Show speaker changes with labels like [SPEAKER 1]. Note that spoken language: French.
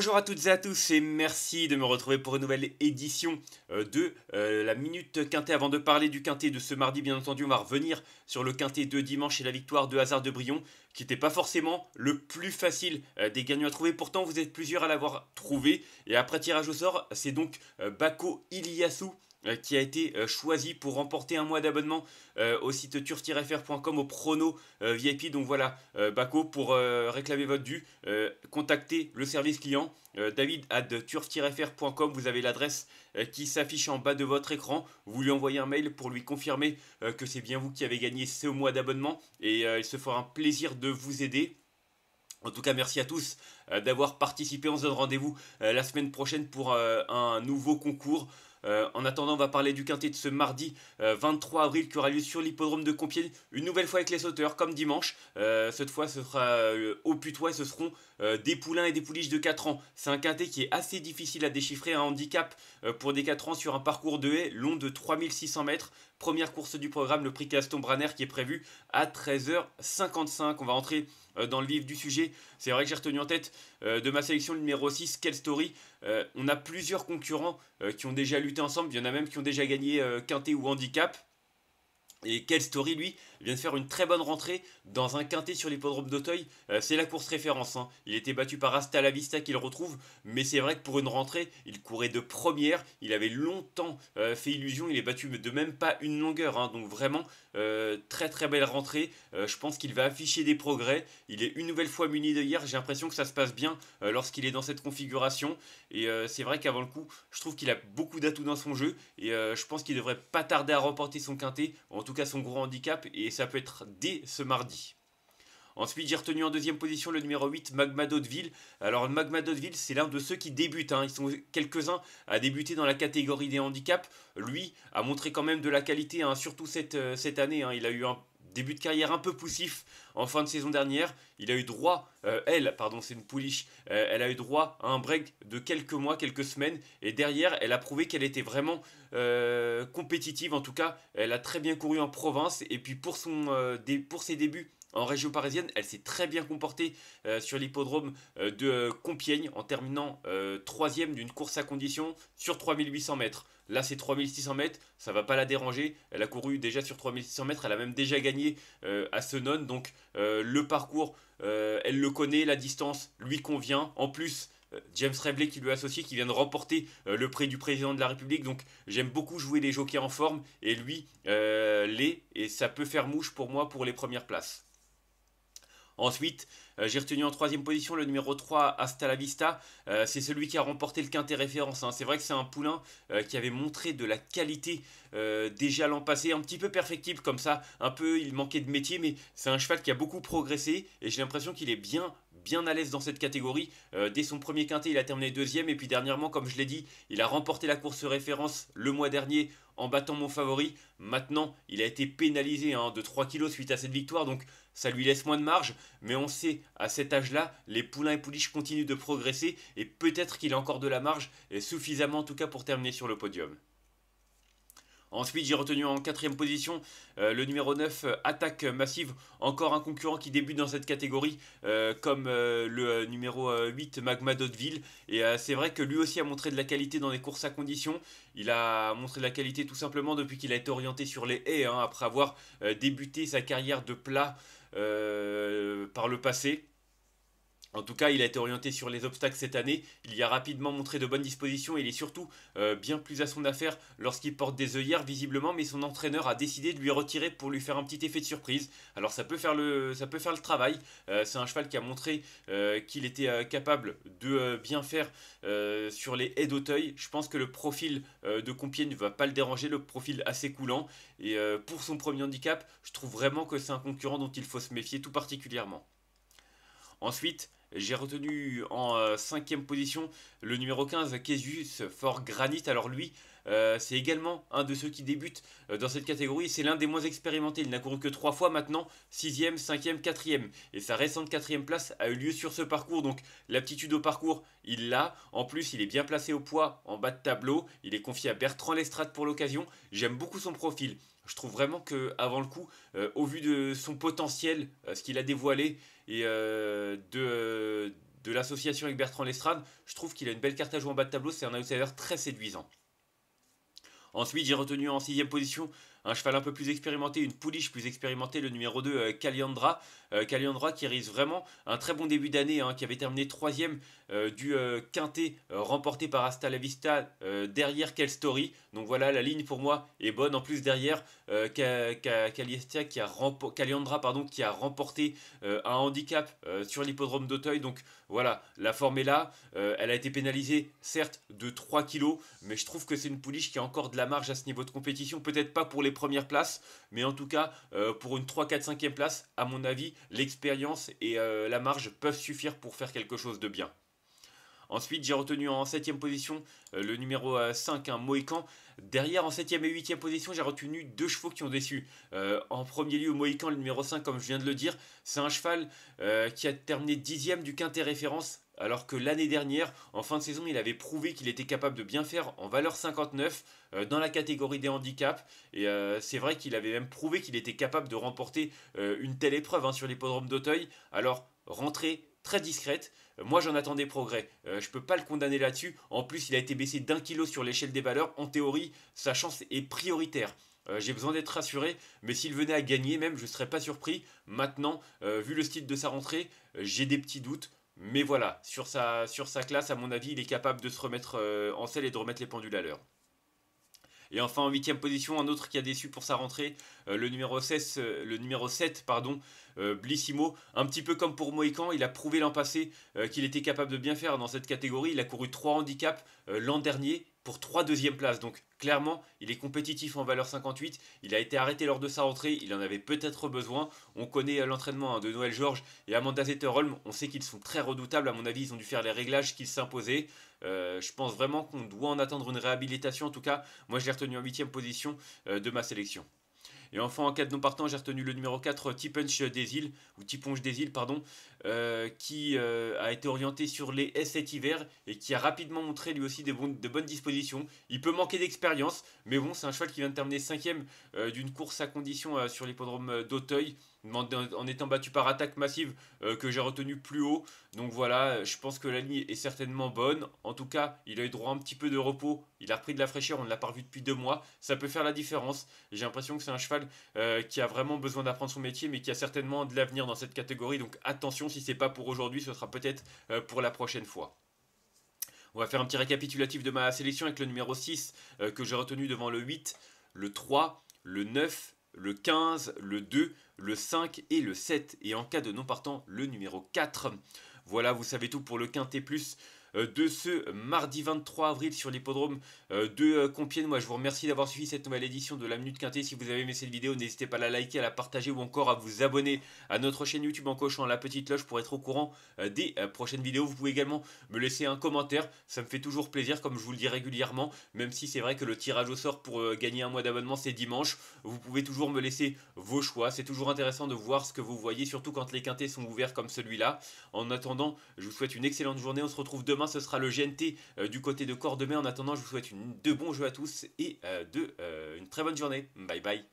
[SPEAKER 1] Bonjour à toutes et à tous et merci de me retrouver pour une nouvelle édition euh, de euh, la Minute Quintet. Avant de parler du Quintet de ce mardi, bien entendu, on va revenir sur le Quintet de dimanche et la victoire de Hazard de Brion, qui n'était pas forcément le plus facile euh, des gagnants à trouver. Pourtant, vous êtes plusieurs à l'avoir trouvé. Et après tirage au sort, c'est donc Bako Iliassou euh, qui a été euh, choisi pour remporter un mois d'abonnement euh, au site turf-fr.com au prono VIP. Donc voilà, Baco, pour réclamer votre dû, contactez le service client david at turf-fr.com. Vous avez l'adresse qui s'affiche en bas de votre écran. Vous lui envoyez un mail pour lui confirmer que c'est bien vous qui avez gagné ce mois d'abonnement et il se fera un plaisir de vous aider. En tout cas, merci à tous d'avoir participé. On se donne rendez-vous la semaine prochaine pour un nouveau concours. Euh, en attendant, on va parler du quintet de ce mardi 23 euh, avril qui aura lieu sur l'hippodrome de Compiègne, une nouvelle fois avec les sauteurs, comme dimanche. Euh, cette fois, ce sera au putois ce seront des poulains et des pouliches de 4 ans. C'est un quintet qui est assez difficile à déchiffrer, un handicap pour des 4 ans sur un parcours de haie long de 3600 mètres. Première course du programme, le prix Caston Braner qui est prévu à 13h55. On va entrer euh, dans le vif du sujet. C'est vrai que j'ai retenu en tête euh, de ma sélection numéro 6, Quelle Story. Euh, on a plusieurs concurrents qui ont déjà lutté ensemble. Il y en a même qui ont déjà gagné Quintet ou Handicap. Et Quelle Story, lui, il vient de faire une très bonne rentrée dans un quintet sur l'hippodrome d'Auteuil. Euh, c'est la course référence. Hein. Il était battu par Asta la Vista qu'il retrouve, mais c'est vrai que pour une rentrée, il courait de première. Il avait longtemps euh, fait illusion. Il est battu de même pas une longueur. Hein. Donc vraiment, euh, très très belle rentrée. je pense qu'il va afficher des progrès. Il est une nouvelle fois muni de hier. J'ai l'impression que ça se passe bien lorsqu'il est dans cette configuration. Et c'est vrai qu'avant le coup, je trouve qu'il a beaucoup d'atouts dans son jeu. Et je pense qu'il devrait pas tarder à remporter son quintet, en tout cas son gros handicap. Et et ça peut être dès ce mardi. Ensuite, j'ai retenu en deuxième position le numéro 8, Magma Alors, Magma c'est l'un de ceux qui débutent. Hein. Ils sont quelques-uns à débuter dans la catégorie des handicaps. Lui a montré quand même de la qualité, hein, surtout cette, euh, cette année. Hein. Il a eu un début de carrière un peu poussif en fin de saison dernière. Il a eu droit, euh, elle, pardon, c'est une pouliche, euh, elle a eu droit à un break de quelques mois, quelques semaines, et derrière, elle a prouvé qu'elle était vraiment euh, compétitive. En tout cas, elle a très bien couru en province, et puis pour, son, pour ses débuts en région parisienne, elle s'est très bien comportée sur l'hippodrome de Compiègne en terminant troisième d'une course à condition sur 3800 mètres. Là, c'est 3600 mètres, ça va pas la déranger. Elle a couru déjà sur 3600 mètres, elle a même déjà gagné euh, à Senon. Donc, euh, le parcours, euh, elle le connaît, la distance lui convient. En plus, James Rebley qui lui associé, qui vient de remporter le prix du président de la République. Donc j'aime beaucoup jouer les jockeys en forme et lui l'est, et ça peut faire mouche pour moi pour les premières places. Ensuite, euh, j'ai retenu en troisième position le numéro 3, Hasta Vista. Euh, c'est celui qui a remporté le quintet référence. Hein. C'est vrai que c'est un poulain euh, qui avait montré de la qualité déjà l'an passé, un petit peu perfectible comme ça. Un peu, il manquait de métier, mais c'est un cheval qui a beaucoup progressé et j'ai l'impression qu'il est bien bien à l'aise dans cette catégorie. dès son premier quintet, il a terminé deuxième et puis dernièrement, comme je l'ai dit, il a remporté la course référence le mois dernier en battant mon favori. Maintenant, il a été pénalisé hein, de 3 kilos suite à cette victoire, donc ça lui laisse moins de marge. Mais on sait, à cet âge-là, les poulains et pouliches continuent de progresser et peut-être qu'il a encore de la marge, et suffisamment en tout cas pour terminer sur le podium. Ensuite, j'ai retenu en quatrième position euh, le numéro 9, euh, Attaque Massive. Encore un concurrent qui débute dans cette catégorie, euh, comme le numéro 8, Magma Dotville. Et c'est vrai que lui aussi a montré de la qualité dans les courses à conditions. Il a montré de la qualité tout simplement depuis qu'il a été orienté sur les haies, hein, après avoir débuté sa carrière de plat par le passé. En tout cas, il a été orienté sur les obstacles cette année. Il y a rapidement montré de bonnes dispositions il est surtout euh, bien plus à son affaire lorsqu'il porte des œillères visiblement, mais son entraîneur a décidé de lui retirer pour lui faire un petit effet de surprise. Alors ça peut faire le, ça peut faire le travail. Euh, c'est un cheval qui a montré euh, qu'il était capable de bien faire sur les haies d'Auteuil. Je pense que le profil de Compiègne ne va pas le déranger, le profil assez coulant. Et pour son premier handicap, je trouve vraiment que c'est un concurrent dont il faut se méfier tout particulièrement. Ensuite, j'ai retenu en euh, cinquième position le numéro 15, Kesius Fort Granite. Alors lui, euh, c'est également un de ceux qui débutent euh, dans cette catégorie. C'est l'un des moins expérimentés. Il n'a couru que trois fois maintenant, 6 cinquième, 5 4 Et sa récente quatrième place a eu lieu sur ce parcours. Donc l'aptitude au parcours, il l'a. En plus, il est bien placé au poids en bas de tableau. Il est confié à Bertrand Lestrade pour l'occasion. J'aime beaucoup son profil. Je trouve vraiment que avant le coup, euh, au vu de son potentiel, ce qu'il a dévoilé et de, l'association avec Bertrand Lestrade, je trouve qu'il a une belle carte à jouer en bas de tableau. C'est un outsider très séduisant. Ensuite, j'ai retenu en sixième position un cheval un peu plus expérimenté, une pouliche plus expérimentée, le numéro 2 euh, Caliandra. Euh, Caliandra qui risque vraiment un très bon début d'année, hein, qui avait terminé troisième euh, du quintet remporté par Asta derrière Kelstory. Story. Donc voilà, la ligne pour moi est bonne. En plus derrière, qui a Caliandra pardon, qui a remporté un handicap sur l'hippodrome d'Auteuil. Donc voilà, la forme est là. elle a été pénalisée, certes, de 3 kilos, mais je trouve que c'est une pouliche qui a encore de la marge à ce niveau de compétition. Peut-être pas pour les première place, mais en tout cas, euh, pour une 3, 4, 5e place, à mon avis, l'expérience et euh, la marge peuvent suffire pour faire quelque chose de bien. Ensuite, j'ai retenu en 7 position euh, le numéro 5, un Mohican. Derrière, en 7 e et 8 position, j'ai retenu deux chevaux qui ont déçu. en premier lieu, Mohican, le numéro 5, comme je viens de le dire, c'est un cheval qui a terminé 10 du quintet référence alors que l'année dernière, en fin de saison, il avait prouvé qu'il était capable de bien faire en valeur 59 euh, dans la catégorie des handicaps. Et euh, c'est vrai qu'il avait même prouvé qu'il était capable de remporter euh, une telle épreuve hein, sur l'hippodrome d'Auteuil. Alors, rentrée très discrète. Moi, j'en attendais progrès. je ne peux pas le condamner là-dessus. En plus, il a été baissé d'un kilo sur l'échelle des valeurs. En théorie, sa chance est prioritaire. J'ai besoin d'être rassuré, mais s'il venait à gagner, même, je ne serais pas surpris. Maintenant, vu le style de sa rentrée, j'ai des petits doutes. Mais voilà, sur sa, classe, à mon avis, il est capable de se remettre euh, en selle et de remettre les pendules à l'heure. Et enfin, en huitième position, un autre qui a déçu pour sa rentrée, euh, le, numéro 16, euh, le numéro 7, pardon, Blissimo. Un petit peu comme pour Mohican, il a prouvé l'an passé qu'il était capable de bien faire dans cette catégorie. Il a couru trois handicaps l'an dernier pour 3 deuxièmes places. Donc clairement, il est compétitif en valeur 58. Il a été arrêté lors de sa rentrée. Il en avait peut-être besoin. On connaît euh, l'entraînement hein, de Noël Georges et Amanda Zetterholm. On sait qu'ils sont très redoutables. À mon avis, ils ont dû faire les réglages qu'ils s'imposaient. Euh, je pense vraiment qu'on doit en attendre une réhabilitation. En tout cas, moi, je l'ai retenu en huitième position euh, de ma sélection. Et enfin, en cas de non partant, j'ai retenu le numéro 4, euh, T-Punch des îles, ou T-Ponge des îles, pardon, euh, qui euh, a été orienté sur les S 7 hiver et qui a rapidement montré lui aussi des de bonnes dispositions. Il peut manquer d'expérience, mais bon, c'est un cheval qui vient de terminer 5ème d'une course à condition sur l'hippodrome d'Auteuil en, étant battu par attaque massive euh, que j'ai retenu plus haut. Donc voilà, euh, je pense que la ligne est certainement bonne. En tout cas, il a eu droit à un petit peu de repos. Il a repris de la fraîcheur, on ne l'a pas revu depuis deux mois. Ça peut faire la différence. J'ai l'impression que c'est un cheval euh, qui a vraiment besoin d'apprendre son métier, mais qui a certainement de l'avenir dans cette catégorie. Donc attention, si ce n'est pas pour aujourd'hui, ce sera peut-être pour la prochaine fois. On va faire un petit récapitulatif de ma sélection avec le numéro 6 que j'ai retenu devant le 8, le 3, le 9 le 15, le 2, le 5 et le 7. Et en cas de non partant, le numéro 4. Voilà, vous savez tout pour le Quintet Plus. Euh, de ce mardi 23 avril sur l'hippodrome euh, de euh, Compiègne. Moi, je vous remercie d'avoir suivi cette nouvelle édition de la Minute Quintée. Si vous avez aimé cette vidéo, n'hésitez pas à la liker, à la partager ou encore à vous abonner à notre chaîne YouTube en cochant la petite loge pour être au courant des prochaines vidéos. Vous pouvez également me laisser un commentaire, ça me fait toujours plaisir comme je vous le dis régulièrement, même si c'est vrai que le tirage au sort pour gagner un mois d'abonnement c'est dimanche. Vous pouvez toujours me laisser vos choix, c'est toujours intéressant de voir ce que vous voyez, surtout quand les quintés sont ouverts comme celui-là. En attendant, je vous souhaite une excellente journée, on se retrouve demain ce sera le GNT euh, du côté de Cordemais. En attendant, je vous souhaite de bons jeux à tous et euh, de, euh, une très bonne journée. Bye bye.